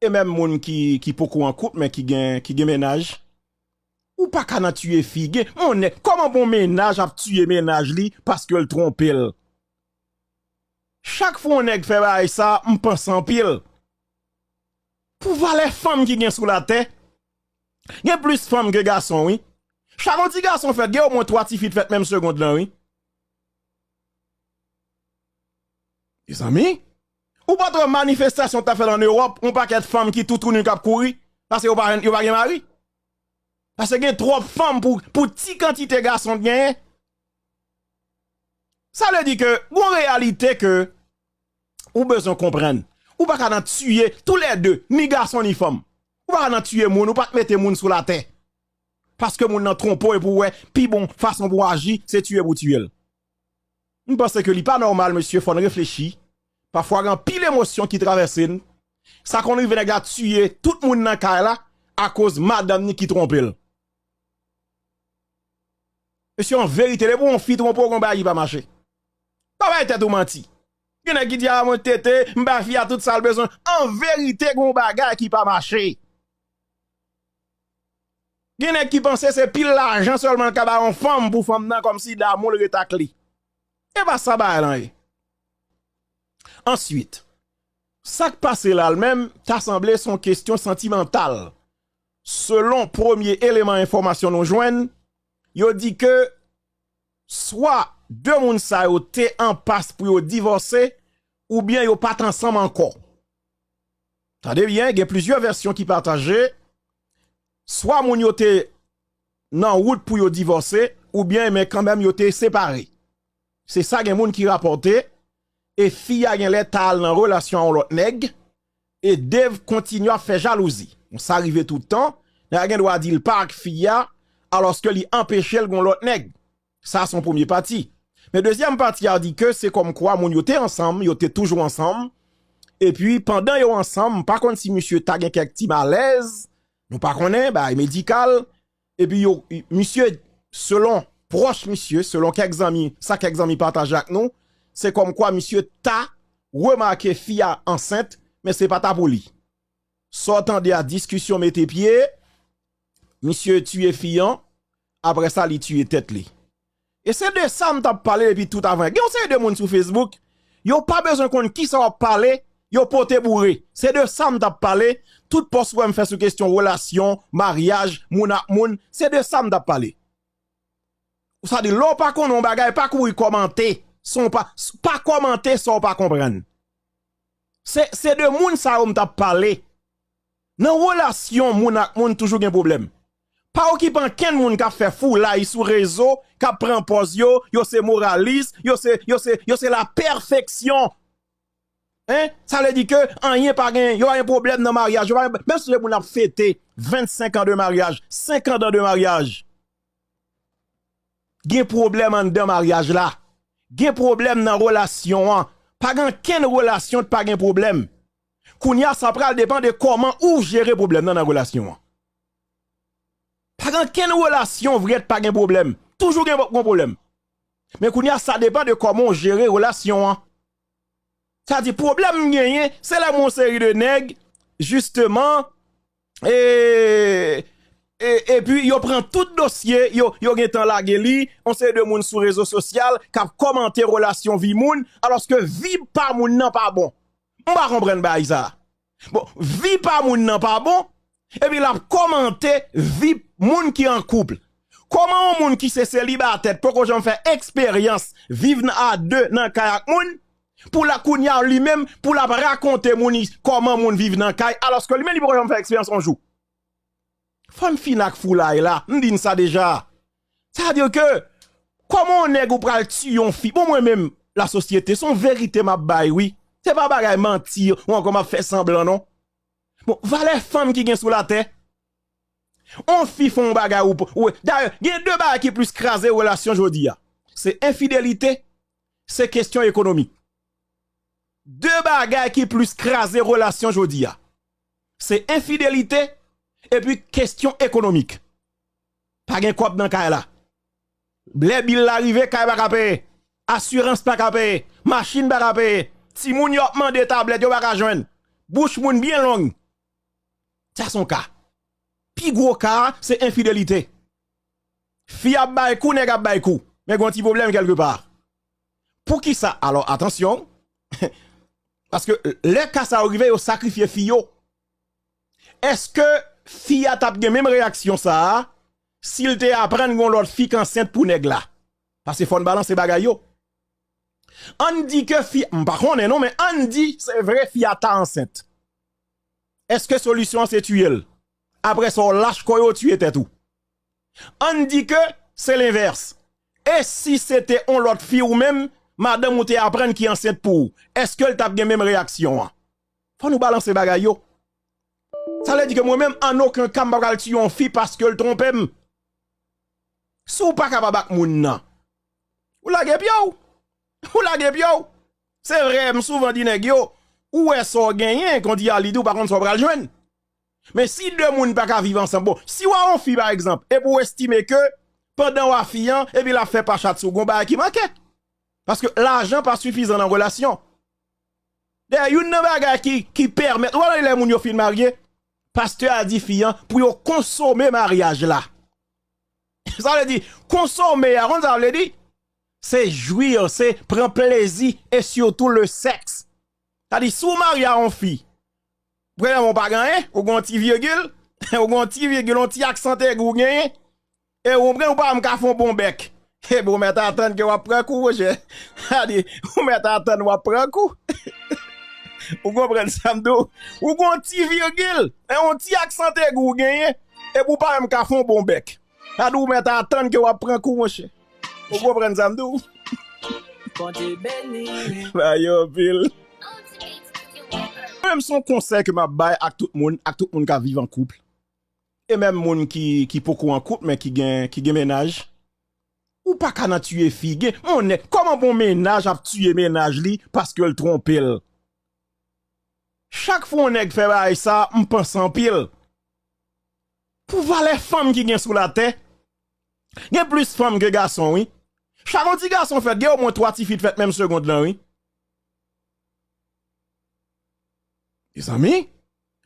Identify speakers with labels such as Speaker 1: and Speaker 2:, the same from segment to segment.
Speaker 1: E menm moun ki pokou an kout men ki gen menaj. Ou pa kana tuye fi gen, moun nek, koman bon menaj ap tuye menaj li, paske l tron pil. Chak foun nek fe bay sa, mpan san pil. Pou valè fèm ki gen sou la te, gen plis fèm gre gason wè. Chavon ti gason fèt, gen ou mwen 3 ti fit fèt menm segond lan wè. E zami? Ou pas trop manifestation t'as fait en Europe, on paquet de femmes qui tout tournent cap courir parce que vous pas pas mari. Parce qu'il y a trop de femmes pour pour petite quantité de garçons Ça veut dit que en réalité que ou besoin comprendre. Ou pas qu'à tuer tous les deux, ni garçon ni femme. Ou pas qu'à tuer moun, ou pas mettre moun sous la terre. Parce que moun nan trompo et pour ouais, puis bon façon pour agir, c'est tuer pour tuer. Je pense que n'est pas normal monsieur, faut réfléchir pa fwa gan pil emosyon ki travesin, sa konri vene gwa tuye tout moun nan kaya la, a kouz mad dan ni ki trompil. Se yon verite, le pou yon fi trompou, kon ba yi pa mache. Pa ba yi tete ou manti. Genek ki diya ah, la moun tete, mba fi a tout sal bezon, an verite kon ba gaya ki pa mache. Genek ki pense se pil la jan, solman ka ba yon fom pou fom nan, kom si da moun le re takli. E ba sabay lan yi. Ensuite, ça qui passe là même, t'as semblé son question sentimentale. Selon premier élément information nous joigne, dit que soit deux moun en passe pour divorcer ou bien yo pas ensemble encore. Tade bien, il y a plusieurs versions qui partagent. Soit moun yo te route pour divorcer ou bien mais quand même séparé. C'est ça gen moun qui rapportait e fiya gen letal nan relasyon an lot neg, e dev kontinu a fe jalouzi. Moun sa arrive tout an, gen do a di l park fiya, aloske li empeshe l gon lot neg. Sa son pounye pati. Men dezyam pati a di ke, se kom kwa moun yo te ansam, yo te toujou ansam, e pi pandan yo ansam, pa konti si monsye tagyen kek ti malèz, nou pa konen, ba y medikal, e pi yo, monsye, selon proche monsye, selon sa kek zami patajak nou, c'est comme quoi monsieur ta remarqué fille enceinte, mais c'est pas ta Sortant de la discussion, mettez pied, monsieur tué fiant, après ça, il tue tête li. Et c'est de ça que parlé depuis tout avant. y sait de monde sur Facebook, yo pas besoin qu'on qui ça parler, yo pote bourré. C'est de ça que parlé. Tout pour me fait sur question relation, mariage, moun à moun, c'est de ça que parlé. Ça dit l'on pas qu'on bagaille pas y commenter. Son pa komante Son pa kompren Se de moun sa oum ta pale Nan wola syon Moun toujou gen problem Pa wou ki pan ken moun ka fe fou La yi sou rezo, ka prempos yo Yo se moralis, yo se Yo se la perfeksyon Hein, sa le di ke Yo a yon problem nan maryaj Men sou le moun ap fete 25 an de maryaj, 50 an de maryaj Gen problem an de maryaj la Gen problem nan rrelasyon an. Pagan ken rrelasyon te pagan gen problem. Koun ya sa pral depan de koman ou jere problem nan rrelasyon an. Pagan ken rrelasyon vre te pagan gen problem. Toujou gen kon problem. Men koun ya sa depan de koman ou jere rrelasyon an. Sa di problem gen yen, se la monseri de neg. Justeman, eee... Eh, et, puis, yo prend tout dossier, yo, yo gen tan lage on sait de moun sou réseau social, kap la relation vie moun, alors que vie pas moun nan pas bon. va comprendre ba ça. Bon, vie pas moun nan pas bon, et puis la commenté vie moun qui en couple. Comment moun qui se célibataire, pourquoi j'en fais expérience, vivre à deux nan kayak moun, pour la kounya lui-même, pour la raconter moun comment moun vivre nan kayak, alors que lui-même, il pourquoi j'en fais expérience en joue. Fem fi nak fulay la, n din sa deja. Sa diyo ke, kwa moun neg ou pral tsu yon fi, pou mwen men la sosyete, son verite ma bay, oui. Se pa bagay mantir, ou an koma fe semblan, non? Bon, valè fom ki gen sou la te, on fi fon bagay ou pou, ou, daryo, gen de bagay ki plus krasè relasyon jodi ya. Se infidelite, se kestyon ekonomi. De bagay ki plus krasè relasyon jodi ya. Se infidelite, et puis question économique. Pas de quoi dans le là. Les billes arrivé kay pas Assurance pas Machine pas y Si moun yo des tablette yo pas Bouche moun bien long. Ça son cas. Pi gros cas, c'est infidélité. Fia bay kou, nèg bay kou. Mais un petit problème quelque part. Pour qui ça Alors attention. Parce que le cas ça arrivé au sacrifier yo. Est-ce que Fi a tap gen menm reaksyon sa a, si l te apren nou yon lot fi kan sent pou neg la. Pase foun balanse bagay yo. An di ke fi, mpa kone nou men, an di se vre fi a ta ansent. Eske solusyon se tuyel? Apre so lache koyo tuyete tou. An di ke se l inverse. E si se te yon lot fi ou menm, madem ou te apren ki ansent pou, eske l tap gen menm reaksyon a. Foun nou balanse bagay yo. Sa le di ke mwen menm an nou ken kam bakal si yon fi paske l trompe m. Sou pa ka pa bak moun nan. Ou la gebyou? Ou la gebyou? Se vre m souvan di negyo. Ou e so genyen konti ya lidou pa konti so pral jwen. Men si de moun pa ka vivan san bon. Si wawon fi par ekzamp, e pou estime ke, padan wafiyan, e bi la fe pachat sou goun baka ki manke. Paske la jan pa sufizan nan relasyon. De yon nan baka ki, ki permet. Wala li la moun yo fi marye? pasteur a dit fiant hein, pour consommer mariage là. Ça veut dire consommer, hein, ça veut dire c'est jouir, hein, c'est prendre plaisir et surtout le sexe. Ça dit sous mariage on une fille. Vous mon pas hein ou un petit virgule, ou un virgule, un petit accent ou Et on prend ou pas un un bon bec. Et eh, bon mettre attendre que vous un coup, je. Ça dit, vous mettre attendre on prend coup. Ou gwa pren zamdo? Ou gwa an ti viyo gil? An e an ti aksante gwo genye? E pou pa an mka fon bon bek? Adou men ta atan ki wap pren kou mwenche? Ou gwa pren zamdo? Ma yo pil. Mwen mson konsey keman bay ak tout moun, ak tout moun ka vivan koupl. E men moun ki pokou an koupl men ki gen menaj. Ou pa kana tuye fige? Moun ne, koman bon menaj ap tuye menaj li? Paske l tron pil. chak foun ek fè bay sa, mpan san pil. Pou valè fèm ki gen sou la te, gen plus fèm ge gason, oui. Chak an ti gason fèt, gen ou mwen 3 ti fit fèt menm segond lan, oui. Disan mi?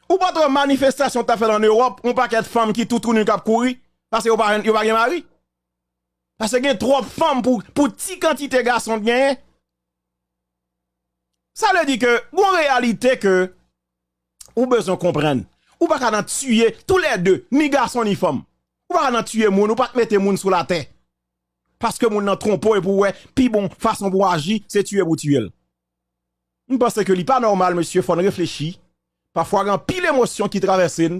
Speaker 1: Ou patre manifestasyon ta fèd an Europe, ou patre fèm ki toutoun nou kap kouri, fase yo pa gen mari? Fase gen trop fèm pou ti kantite gason gen? Sa le di ke, ou an realite ke, Ou bezon kompren, ou pa ka nan tuye tout le de, ni gason ni fom. Ou pa ka nan tuye moun, ou pa te mette moun sou la te. Paske moun nan tronpo e pou we, pi bon, fason pou agi, se tuye pou tuye l. Mwen pense ke li pa normal, monsye, fon reflechi, pa fwa gan pi l'emosyon ki travesin,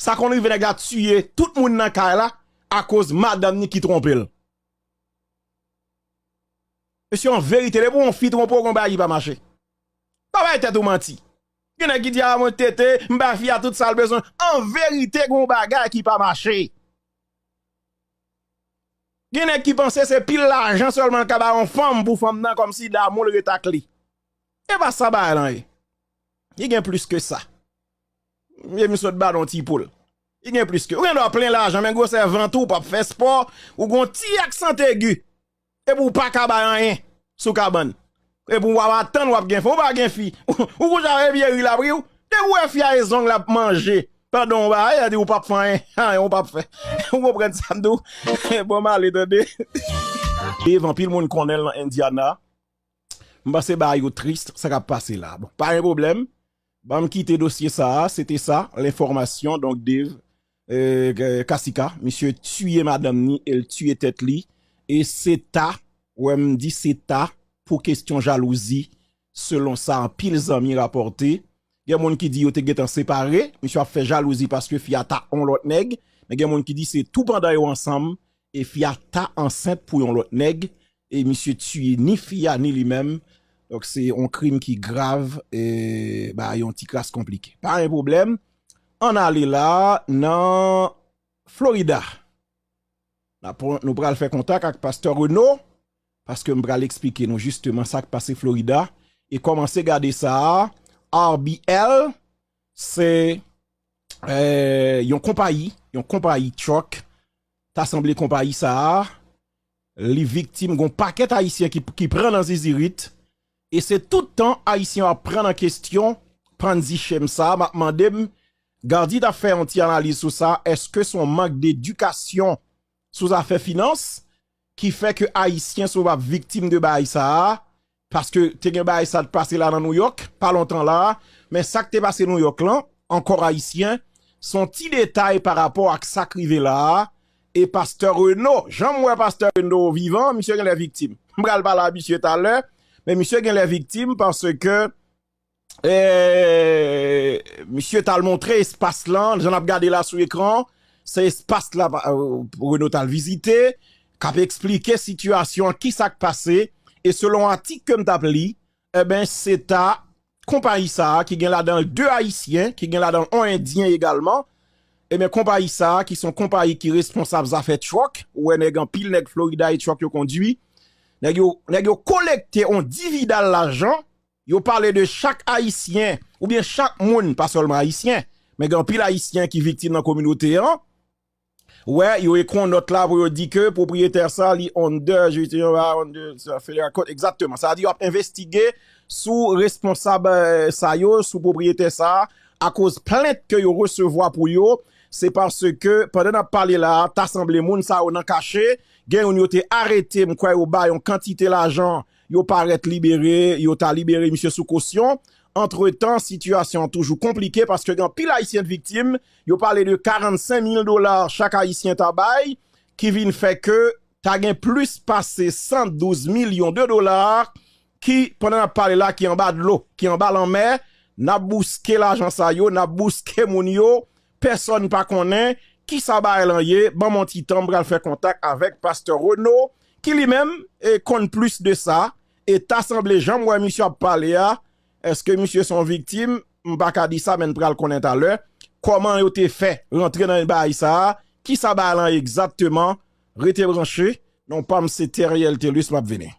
Speaker 1: sa konri vene ga tuye tout moun nan ka e la, a koz madam ni ki tronpe l. Monsye, an verite, le pou moun fit, pou moun pou gombe agi pa mache. Pa baye tete ou manti. Gwene ki di a mwen tete, mba fi a tout sal bezon, an verite gwen bagay ki pa mache. Gwene ki pense se pil lajan solman kaba yon fom pou fom nan kom si da moun le ge takli. E ba sabay lan e. Ye gen plus ke sa. Ye misot badon ti poul. Ye gen plus ke. Gwene do a plen lajan men gwa se vantou pap fespo ou gwen ti aksan tegu e pou pa kaba yon e, sou kaban. E pou mwa batan wap gen fi, ou mwa gen e fi, ou mwa jare biye yu labri ou, de wè fya yon zon lap manje, padon mwa, e di ou pap fanyen, ou pap fanyen, ou mwa pren sandou, e pou mwa ale dade. E vampil moun kondel nan Indiana, mwa se baryo trist, sa ka pase la, bon, pa yon boblem, mwa mkite dosye sa, sete sa, l'informasyon, donk dev, e, e, Kasika, misye tuye madam ni, el tuye tet li, e seta, ou mdi seta, pour question jalousie, selon ça, en pile zami rapporté. Il y a des qui dit que vous en séparé, monsieur a fait jalousie parce que Fiata on l'autre nègre. Mais il y a des qui dit, c'est tout pendant yo ensemble et Fiata enceinte pour yon l'autre nègre. Et monsieur tué ni Fia ni lui-même. Donc c'est un crime qui grave et bah, yon petit classe compliqué. Pas un problème. On allait là, dans Florida. Nous prenons fait faire contact avec Pasteur Renaud. Paske mbra l'eksplike nou. Justement sak pase Florida. E komanse gade sa. RBL. Se eh, yon kompa yi. Yon kompa yi chok. Ta sanble kompa yi sa. Li viktim gon paket haisyen ki pren nan zizirit. E se toutan haisyen a pren nan kestyon. Pren zi chem sa. Ma dem gadi ta fè anti-analize sou sa. Eske son mank d'edukasyon sou zafè finance. Ki fè ke Haitien sou pa viktim de Baïssa. Paske te gen Baïssa te pase la nan New York. Pa lontan la. Men sak te pase New York lan. Ankor Haitien. Son ti detay par rapport ak sak rive la. E Pasteur Renaud. Jam mwen Pasteur Renaud vivan. Mishè gen eh, euh, le viktim. Mbre al bala mishè tal la. Men mishè gen le viktim. Paske ke... Mishè tal montre espace lan. Jan ap gade la sou ekran. Se espace la. Renaud tal vizite. E... ka pe ekspli ke situasyon ki sak pase, e selon ati kem tap li, e ben seta kompa isa ki gen la dan 2 Haitien, ki gen la dan 1 Indien egalman, e ben kompa isa ki son kompa isi ki responsab zafet chok, ou e negan pil neg Florida et chok yo kondwi, neg yo kolekte yon dividal lajan, yo pale de chak Haitien, ou bien chak moun, pa solm Haitien, me gen pil Haitien ki vitin nan kominote yon, Ouè, yow ekron not la wou yow di ke, popriyete sa li on de, jwite yon va, on de, sa fe lè akot, eksatèman, sa di yop investigè sou responsab sa euh, yow, sou popriyete sa, akouz plète ke yow resevo apou yow, se parse ke, padè nan pale la, tasamble moun sa ou nan kache, gen yon yote arete mkwa yow bay, yon kantite l'ajan, yow paret liberè, yow ta liberè msye sou kosyon, entre tan, sityasyon toujou komplike, paske gen pil haisyen di viktim, yo pale de 45 mil dolar, chak haisyen tabay, ki vin feke, ta gen plus pase 112 milyon de dolar, ki, ponen ap pale la, ki an ba de lo, ki an ba lan me, na buske la jansay yo, na buske moun yo, person pa konen, ki sa ba elan ye, ban mon titan, bran fè kontak avèk, paste Rono, ki li men, e eh, kon plus de sa, e tasanble jan mwen misyo ap pale ya, ah, eske msye son viktim, mbak a di sa men pral konen taler, koman yo te fe rentre nan yon bay sa, ki sa bay lan egzakteman, rete branche, non pam se teri el telus map vene.